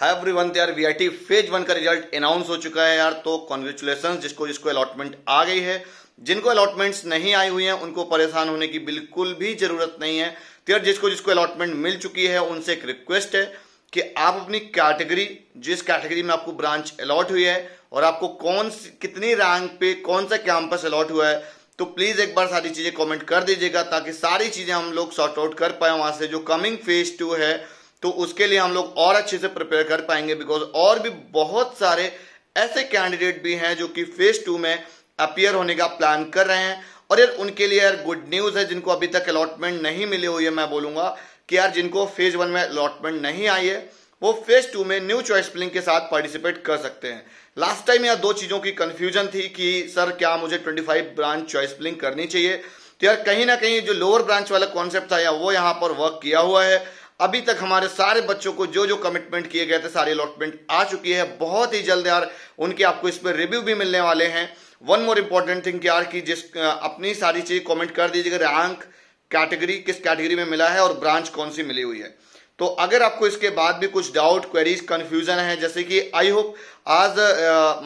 हाय every one यार we phase one का result announce हो चुका है यार तो कॉन्ग्रेचुलेसन जिसको जिसको अलॉटमेंट आ गई है जिनको अलॉटमेंट्स नहीं आई हुई हैं उनको परेशान होने की बिल्कुल भी जरूरत नहीं है तो यार जिसको जिसको अलॉटमेंट मिल चुकी है उनसे एक रिक्वेस्ट है कि आप अपनी कैटेगरी जिस कैटेगरी में आपको ब्रांच अलॉट हुई है और आपको कौन कितनी रैंक पे कौन सा कैंपस अलॉट हुआ है तो प्लीज़ एक बार सारी चीज़ें कमेंट कर दीजिएगा ताकि सारी चीज़ें हम लोग सॉर्ट आउट कर पाए वहाँ से जो कमिंग फेज टू है तो उसके लिए हम लोग और अच्छे से प्रिपेयर कर पाएंगे बिकॉज और भी बहुत सारे ऐसे कैंडिडेट भी हैं जो कि फेज टू में अपियर होने का प्लान कर रहे हैं और यार उनके लिए यार गुड न्यूज है जिनको अभी तक अलॉटमेंट नहीं मिली हुई है मैं बोलूंगा कि यार जिनको फेज वन में अलॉटमेंट नहीं आई है वो फेज टू में न्यू चॉइस प्लिंग के साथ पार्टिसिपेट कर सकते हैं लास्ट टाइम यार दो चीजों की कंफ्यूजन थी कि सर क्या मुझे twenty five branch choice filling करनी चाहिए तो यार कहीं ना कहीं जो लोअर ब्रांच वाला कॉन्सेप्ट था या वो यहां पर वर्क किया हुआ है अभी तक हमारे सारे बच्चों को जो जो कमिटमेंट किए गए थे सारी अलॉटमेंट आ चुकी है बहुत ही जल्द यार उनके आपको इस पर रिव्यू भी मिलने वाले हैं वन मोर इंपॉर्टेंट थिंग यार कि जिस अपनी सारी चीज़ कमेंट कर दीजिएगा रैंक कैटेगरी किस कैटेगरी में मिला है और ब्रांच कौन सी मिली हुई है तो अगर आपको इसके बाद भी कुछ डाउट क्वेरीज कन्फ्यूजन है जैसे कि आई होप आज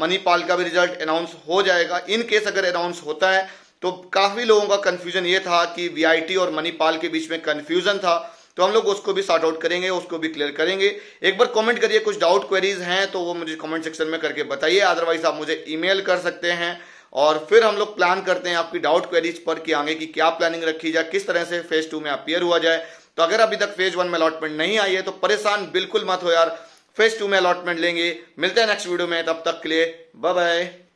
मणिपाल का भी रिजल्ट अनाउंस हो जाएगा इन केस अगर अनाउंस होता है तो काफ़ी लोगों का कन्फ्यूजन ये था कि वीआईटी और मणिपाल के बीच में कन्फ्यूजन था तो हम लोग उसको भी सॉर्ट आउट करेंगे उसको भी क्लियर करेंगे एक बार कमेंट करिए कुछ डाउट क्वेरीज हैं तो वो मुझे कमेंट सेक्शन में करके बताइए अदरवाइज आप मुझे ईमेल कर सकते हैं और फिर हम लोग प्लान करते हैं आपकी डाउट क्वेरीज पर कि आगे की क्या प्लानिंग रखी जाए किस तरह से फेज टू में अपियर हुआ जाए तो अगर अभी तक फेज वन में अलॉटमेंट नहीं आई है तो परेशान बिल्कुल मत हो यार फेज टू में अलॉटमेंट लेंगे मिलते हैं नेक्स्ट वीडियो में तब तक के लिए बाय बाय